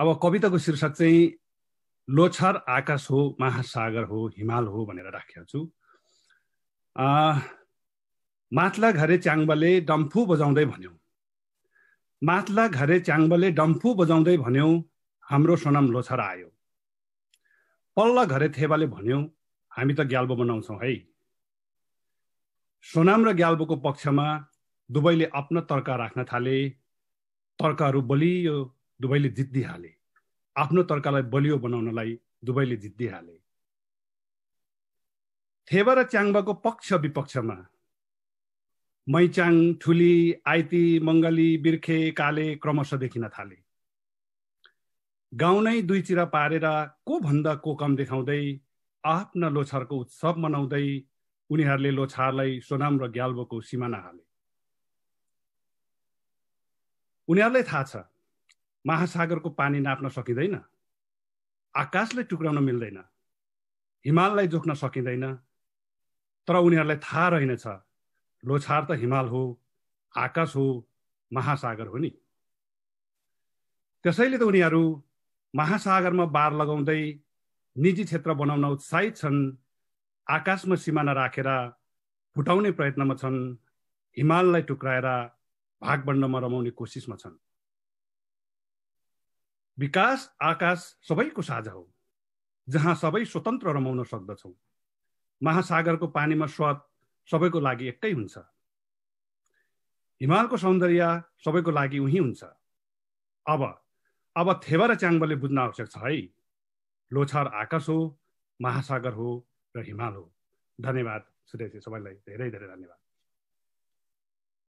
अब कविताको शीर्षक चाहिँ लोछर आकाश हो महासागर हो हिमाल हो भनेर राखेको छु माथला घरे च्याङ्बाले डम्फू बजाउँदै भन्यो माथला घरे च्याङ्बाले डम्फु बजाउँदै भन्यो हाम्रो सोनाम लोछर आयो पल्ल घरे थेवाले भन्यो हामी त ग्याल्बो बनाउँछौँ है सोनाम र ग्याल्बोको पक्षमा दुवैले आफ्नो तर्क राख्न थाले तर्कहरू बलियो दुबईले जित्दिहाले आफ्नो तर्कालाई बलियो बनाउनलाई दुबईले जित्दिहाले थेवा र च्याङबाको पक्ष विपक्षमा मैच्याङ ठुली आइती मङ्गली बिर्खे काले क्रमशः देखिन थाले गाउँ नै दुई चिरा पारेर को भन्दा को कम देखाउँदै आफ्ना लोछारको उत्सव मनाउँदै उनीहरूले लोछारलाई सोनाम र ग्याल्बोको सिमाना हाले उनीहरूलाई थाहा छ महासागरको पानी नाप्न सकिँदैन आकाशलाई टुक्राउन मिल्दैन हिमाललाई जोख्न सकिँदैन तर उनीहरूलाई थाहा रहेनछ लोछार त हिमाल हो आकाश हो महासागर हो नि त्यसैले त उनीहरू महासागरमा बार लगाउँदै निजी क्षेत्र बनाउन उत्साहित छन् आकाशमा सिमाना राखेर फुटाउने प्रयत्नमा छन् हिमाललाई टुक्राएर भागबण्डमा रमाउने कोसिसमा छन् विकास आकाश सबैको साझा हो जहाँ सबै स्वतन्त्र रमाउन सक्दछौँ महासागरको पानीमा स्वाद सबैको लागि एकै हुन्छ हिमालको सौन्दर्य सबैको लागि उही हुन्छ अब अब थेवा र च्याङ्बले बुझ्न आवश्यक छ है लोछार आकाश हो महासागर हो र हिमाल हो धन्यवाद सुरेश सबैलाई धेरै धेरै धन्यवाद